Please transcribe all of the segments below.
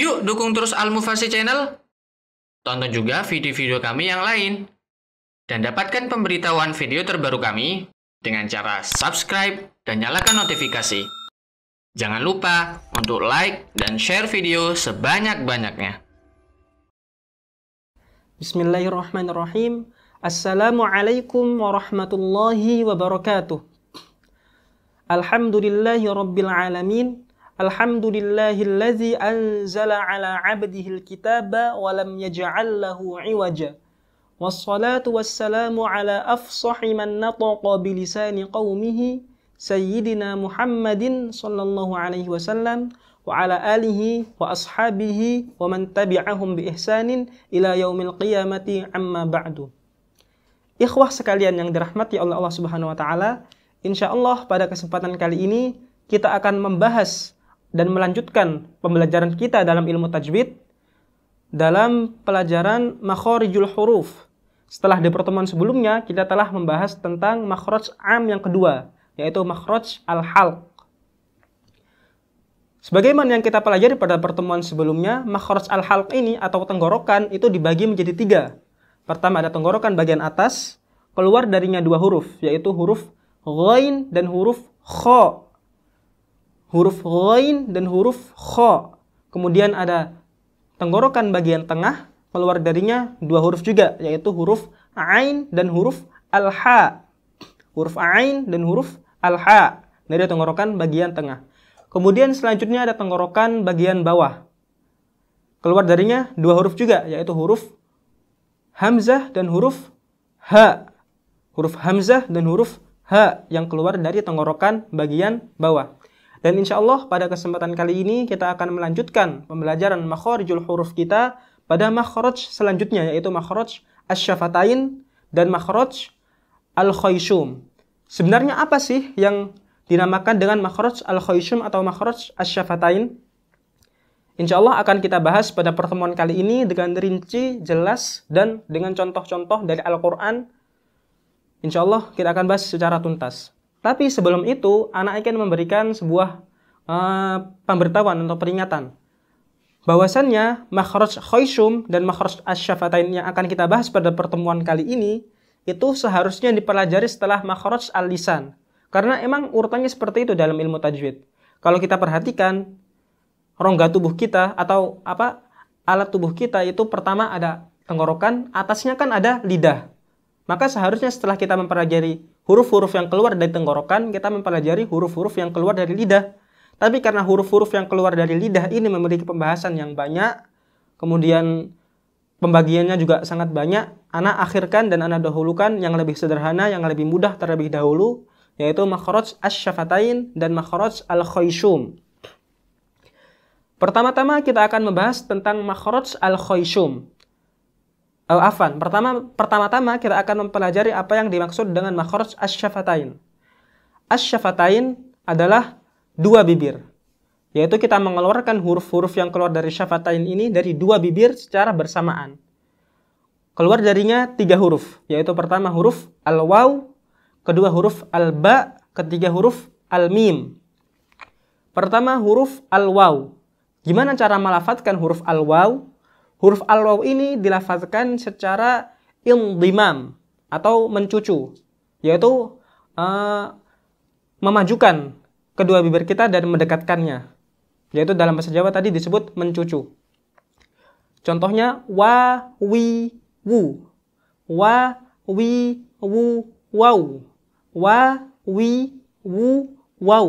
Yuk dukung terus Almufasi Channel. Tonton juga video-video kami yang lain. Dan dapatkan pemberitahuan video terbaru kami dengan cara subscribe dan nyalakan notifikasi. Jangan lupa untuk like dan share video sebanyak-banyaknya. Bismillahirrahmanirrahim. Assalamualaikum warahmatullahi wabarakatuh. Alhamdulillahi rabbil alamin. Alhamdulillahillazi anzala ala abdihil kitaba walam lam lahu iwaja. Wassalatu wassalamu ala afsahi man nataqa bilisani qawmihi Sayyidina Muhammadin sallallahu alaihi wasallam wa ala alihi wa ashabihi wa man tabi'ahum bi ihsanin ila yaumil qiyamati amma ba'du. Ikhwah sekalian yang dirahmati oleh Allah Subhanahu wa taala, insyaallah pada kesempatan kali ini kita akan membahas dan melanjutkan pembelajaran kita dalam ilmu tajwid dalam pelajaran makhorijul huruf. Setelah di pertemuan sebelumnya, kita telah membahas tentang makhraj am yang kedua, yaitu makhraj al-halq. Sebagaimana yang kita pelajari pada pertemuan sebelumnya, makhraj al-halq ini atau tenggorokan itu dibagi menjadi tiga. Pertama ada tenggorokan bagian atas, keluar darinya dua huruf, yaitu huruf ghain dan huruf kho huruf ghain dan huruf kho. Kemudian ada tenggorokan bagian tengah, keluar darinya dua huruf juga, yaitu huruf ain dan huruf alha. Huruf ain dan huruf alha. Ini ada tenggorokan bagian tengah. Kemudian selanjutnya ada tenggorokan bagian bawah. Keluar darinya dua huruf juga, yaitu huruf hamzah dan huruf ha. Huruf hamzah dan huruf ha yang keluar dari tenggorokan bagian bawah. Dan insya Allah pada kesempatan kali ini kita akan melanjutkan pembelajaran makhorijul huruf kita pada makhoroj selanjutnya yaitu makhraj asyafatain dan makhoroj al-khayshum. Sebenarnya apa sih yang dinamakan dengan makhoroj al-khayshum atau makhraj asyafatain? Insya Allah akan kita bahas pada pertemuan kali ini dengan rinci, jelas, dan dengan contoh-contoh dari Al-Quran. Insya Allah kita akan bahas secara tuntas. Tapi sebelum itu, anak akan memberikan sebuah uh, pemberitahuan atau peringatan. Bahwasannya makhraj khoysum dan makhraj asyafatain yang akan kita bahas pada pertemuan kali ini itu seharusnya dipelajari setelah makhraj al-lisan. Karena emang urutannya seperti itu dalam ilmu tajwid. Kalau kita perhatikan rongga tubuh kita atau apa alat tubuh kita itu pertama ada tenggorokan, atasnya kan ada lidah. Maka seharusnya setelah kita mempelajari huruf-huruf yang keluar dari tenggorokan, kita mempelajari huruf-huruf yang keluar dari lidah. Tapi karena huruf-huruf yang keluar dari lidah ini memiliki pembahasan yang banyak, kemudian pembagiannya juga sangat banyak, anak akhirkan dan anak dahulukan yang lebih sederhana, yang lebih mudah terlebih dahulu, yaitu makhraj asy-syafatain dan makhraj al-khayshum. Pertama-tama kita akan membahas tentang makhraj al-khayshum. Oh, afan. Pertama, pertama-tama kita akan mempelajari apa yang dimaksud dengan makhraj Asy-syafatain adalah dua bibir. Yaitu kita mengeluarkan huruf-huruf yang keluar dari syafatain ini dari dua bibir secara bersamaan. Keluar darinya tiga huruf, yaitu pertama huruf al-waw, kedua huruf al-ba, ketiga huruf al-mim. Pertama huruf al-waw. Gimana cara melafatkan huruf al-waw? Huruf al-waw ini dilafazkan secara indimam atau mencucu, yaitu uh, memajukan kedua bibir kita dan mendekatkannya, yaitu dalam bahasa Jawa tadi disebut mencucu. Contohnya wa, wi, wu, wa, wi, wu, wa, wi, wu,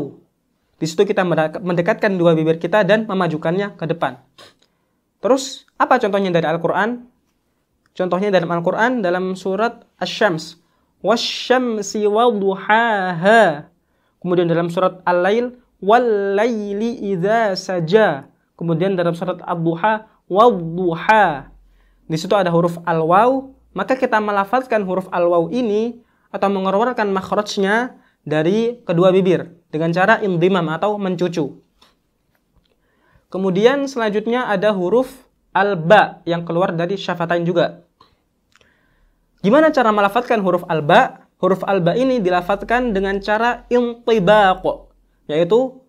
Di situ kita mendekatkan dua bibir kita dan memajukannya ke depan. Terus apa contohnya dari Al-Qur'an? Contohnya dalam Al-Qur'an dalam surat Asy-Syams. Wasyamsi wadhuhaha. Kemudian dalam surat Al-Lail laili idza saja. Kemudian dalam surat Ad-Duha Wadhuha. Di situ ada huruf al-waw, maka kita melafazkan huruf al-waw ini atau mengeluarkan makhrajnya dari kedua bibir dengan cara indimam atau mencucu. Kemudian selanjutnya ada huruf alba yang keluar dari syafatain juga. Gimana cara melafatkan huruf alba? Huruf alba ini dilafatkan dengan cara intibaq, yaitu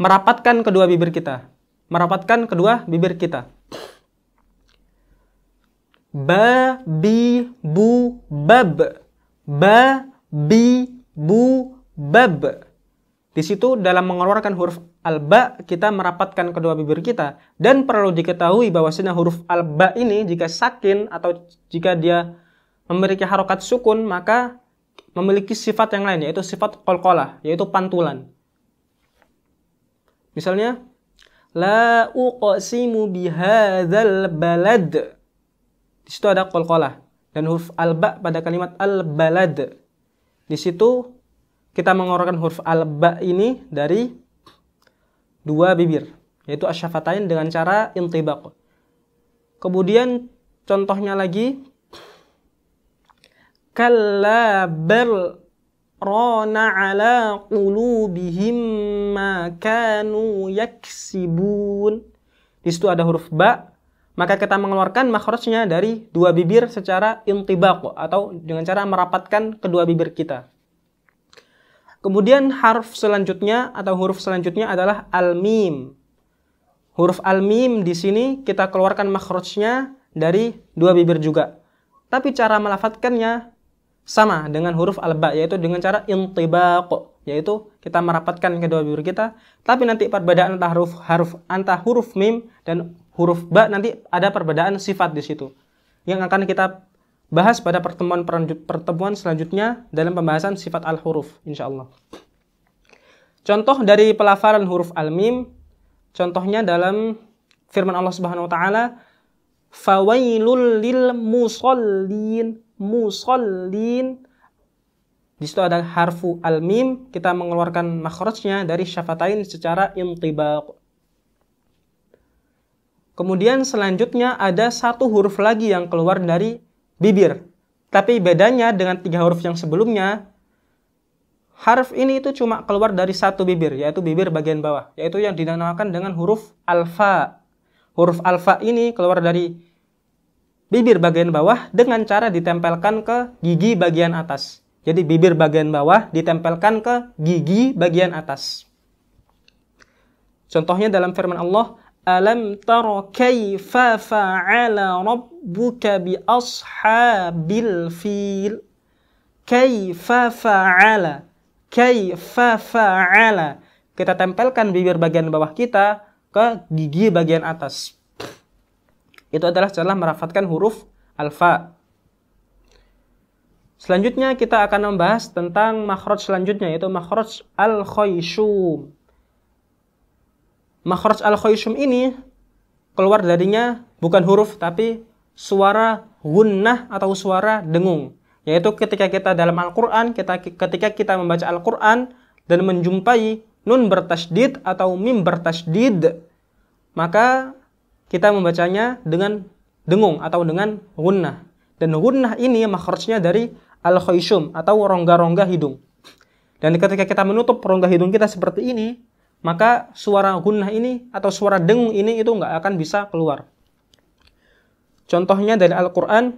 merapatkan kedua bibir kita. Merapatkan kedua bibir kita. Ba, bi, bu, bab. Ba, bi, bu, bab. Di situ dalam mengeluarkan huruf alba kita merapatkan kedua bibir kita dan perlu diketahui bahwasanya huruf alba ini jika sakin atau jika dia memiliki harokat sukun maka memiliki sifat yang lain yaitu sifat kolkolah yaitu pantulan misalnya la uqsimu bihadzal balad di situ ada kolkolah dan huruf alba pada kalimat al balad di situ kita mengeluarkan huruf alba ini dari dua bibir, yaitu asyafatain dengan cara intibak. Kemudian contohnya lagi kalla bal ala qulubihim ma kanu yaksibun. disitu ada huruf ba, maka kita mengeluarkan makhrajnya dari dua bibir secara intibak atau dengan cara merapatkan kedua bibir kita. Kemudian harf selanjutnya atau huruf selanjutnya adalah al-mim. Huruf al-mim di sini kita keluarkan makhrajnya dari dua bibir juga. Tapi cara melafatkannya sama dengan huruf al-ba yaitu dengan cara intibaq yaitu kita merapatkan kedua bibir kita. Tapi nanti perbedaan antara huruf harf antara huruf mim dan huruf ba nanti ada perbedaan sifat di situ. Yang akan kita bahas pada pertemuan pertemuan selanjutnya dalam pembahasan sifat al-huruf insyaallah. Contoh dari pelafalan huruf al-mim contohnya dalam firman Allah Subhanahu wa taala fawailul lil musallin musallin di situ ada harfu al-mim, kita mengeluarkan makhrajnya dari syafatain secara intibaq. Kemudian selanjutnya ada satu huruf lagi yang keluar dari bibir. Tapi bedanya dengan tiga huruf yang sebelumnya, harf ini itu cuma keluar dari satu bibir, yaitu bibir bagian bawah, yaitu yang dinamakan dengan huruf alfa. Huruf alfa ini keluar dari bibir bagian bawah dengan cara ditempelkan ke gigi bagian atas. Jadi bibir bagian bawah ditempelkan ke gigi bagian atas. Contohnya dalam firman Allah, alam taro kaifa fa'ala rabbuka bi ashabil fil kaifa fa'ala kaifa fa'ala kita tempelkan bibir bagian bawah kita ke gigi bagian atas itu adalah cara merafatkan huruf alfa selanjutnya kita akan membahas tentang makhraj selanjutnya yaitu makhraj al khayshum makhraj al-khayshum ini keluar darinya bukan huruf tapi suara gunnah atau suara dengung yaitu ketika kita dalam Al-Qur'an kita ketika kita membaca Al-Qur'an dan menjumpai nun bertasydid atau mim bertasydid maka kita membacanya dengan dengung atau dengan gunnah dan gunnah ini makhrajnya dari al-khayshum atau rongga-rongga hidung dan ketika kita menutup rongga hidung kita seperti ini maka suara gunnah ini atau suara dengung ini itu nggak akan bisa keluar. Contohnya dari Al-Quran,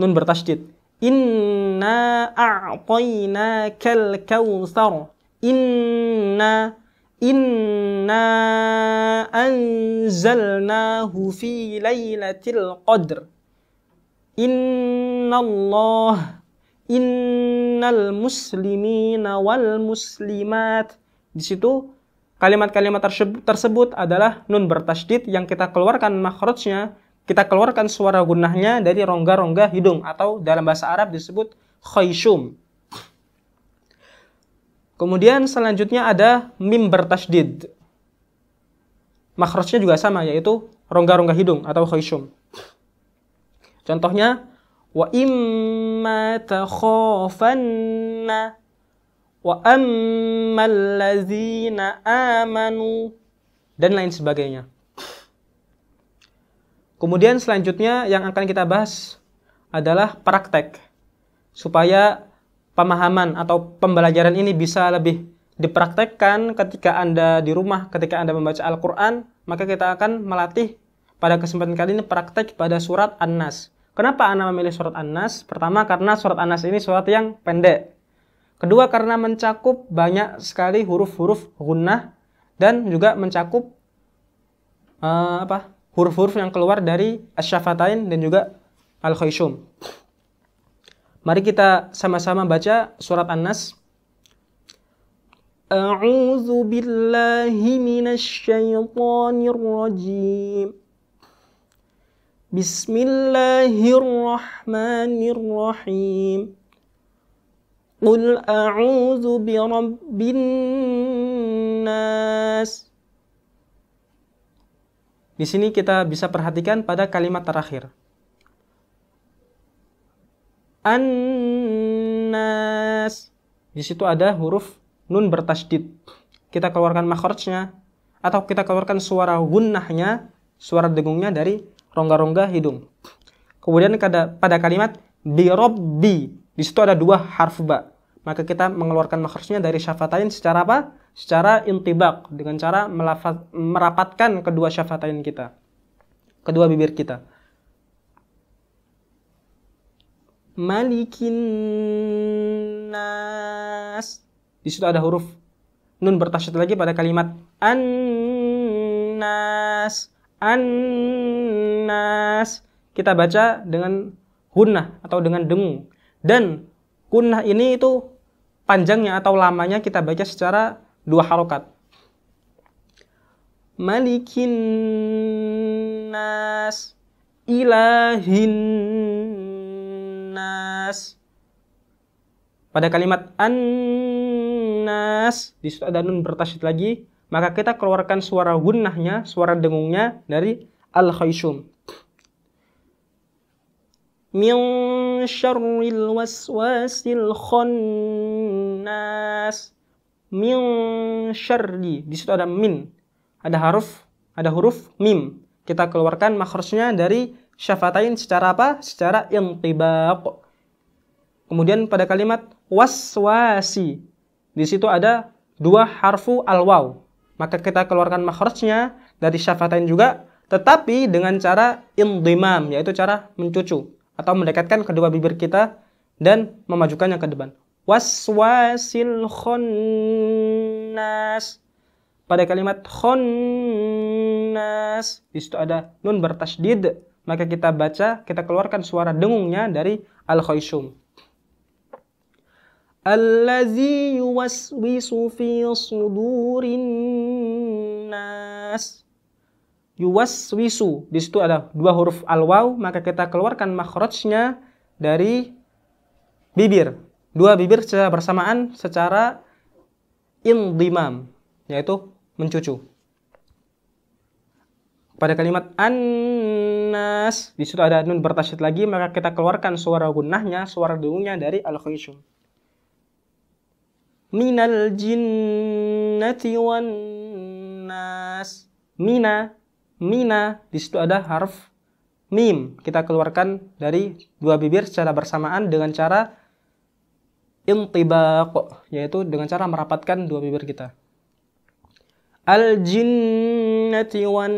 nun bertasjid. Inna a'tayna kal kawthar. Inna Inna anzalnahu fi lailatil qadr. Inna Allah innal muslimina wal muslimat di situ kalimat-kalimat tersebut adalah nun bertasdid yang kita keluarkan makhrajnya, kita keluarkan suara gunahnya dari rongga-rongga hidung atau dalam bahasa Arab disebut khayshum. Kemudian selanjutnya ada mim bertasdid. Makhrajnya juga sama yaitu rongga-rongga hidung atau khayshum. Contohnya wa imma takhafanna wa amanu dan lain sebagainya. Kemudian selanjutnya yang akan kita bahas adalah praktek supaya pemahaman atau pembelajaran ini bisa lebih dipraktekkan ketika Anda di rumah, ketika Anda membaca Al-Quran, maka kita akan melatih pada kesempatan kali ini praktek pada surat An-Nas. Kenapa Anda memilih surat An-Nas? Pertama, karena surat An-Nas ini surat yang pendek. Kedua karena mencakup banyak sekali huruf-huruf gunnah dan juga mencakup uh, apa huruf-huruf yang keluar dari asyafatain dan juga al khayshum Mari kita sama-sama baca surat An-Nas. A'udzu billahi minasy syaithanir rajim. Bismillahirrahmanirrahim. قل أعوذ برب الناس Di sini kita bisa perhatikan pada kalimat terakhir. Anas. Di situ ada huruf nun bertasdid. Kita keluarkan makhrajnya atau kita keluarkan suara gunnahnya, suara dengungnya dari rongga-rongga hidung. Kemudian pada, pada kalimat bi di situ ada dua harf ba maka kita mengeluarkan makhrajnya dari syafatain secara apa? Secara intibak dengan cara melafaz, merapatkan kedua syafatain kita. Kedua bibir kita. Malikin nas. Di situ ada huruf nun bertasydid lagi pada kalimat annas. Annas. Kita baca dengan hunnah atau dengan dengung. Dan kunnah ini itu panjangnya atau lamanya kita baca secara dua harokat. Malikin nas ilahin nas pada kalimat annas di situ ada nun bertasydid lagi maka kita keluarkan suara gunnahnya suara dengungnya dari al khayshum min syarril waswasil khannas min syarri di situ ada min ada haruf ada huruf mim kita keluarkan makhrajnya dari syafatain secara apa secara intibaq kemudian pada kalimat waswasi di situ ada dua harfu al waw maka kita keluarkan makhrajnya dari syafatain juga tetapi dengan cara indimam yaitu cara mencucu atau mendekatkan kedua bibir kita dan memajukannya ke depan. Waswasil khonnas. Pada kalimat khonnas, di situ ada nun bertasydid, maka kita baca, kita keluarkan suara dengungnya dari al khaysum. Allazi yuwaswisu fi sudurin nas. Yuwas wisu Di situ ada dua huruf al-waw, maka kita keluarkan makhrajnya dari bibir. Dua bibir secara bersamaan secara indimam, yaitu mencucu. Pada kalimat annas, di situ ada nun bertasyid lagi, maka kita keluarkan suara gunahnya suara dungunya dari al-khayshum. Minal jinnati wan nas. Mina mina, di situ ada harf mim. Kita keluarkan dari dua bibir secara bersamaan dengan cara intibaq, yaitu dengan cara merapatkan dua bibir kita. Al jinnati wan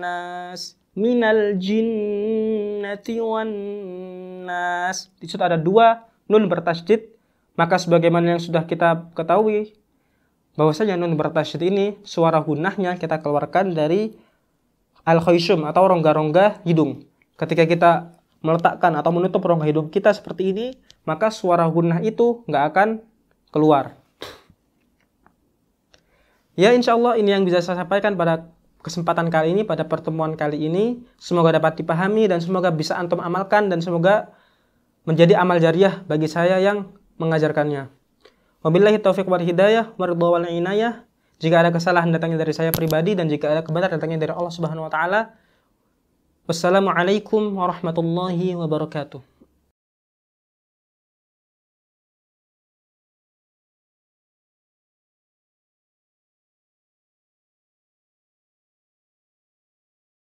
nas minal jinnati wan nas. Di situ ada dua nun bertasydid, maka sebagaimana yang sudah kita ketahui bahwasanya nun bertasydid ini suara gunahnya kita keluarkan dari al khayshum atau rongga-rongga hidung. Ketika kita meletakkan atau menutup rongga hidung kita seperti ini, maka suara gunah itu nggak akan keluar. Ya insya Allah ini yang bisa saya sampaikan pada kesempatan kali ini, pada pertemuan kali ini. Semoga dapat dipahami dan semoga bisa antum amalkan dan semoga menjadi amal jariah bagi saya yang mengajarkannya. Wabillahi taufiq wal hidayah, warḍawal inayah. Jika ada kesalahan datangnya dari saya pribadi dan jika ada kebenaran datangnya dari Allah Subhanahu wa taala. Wassalamualaikum warahmatullahi wabarakatuh.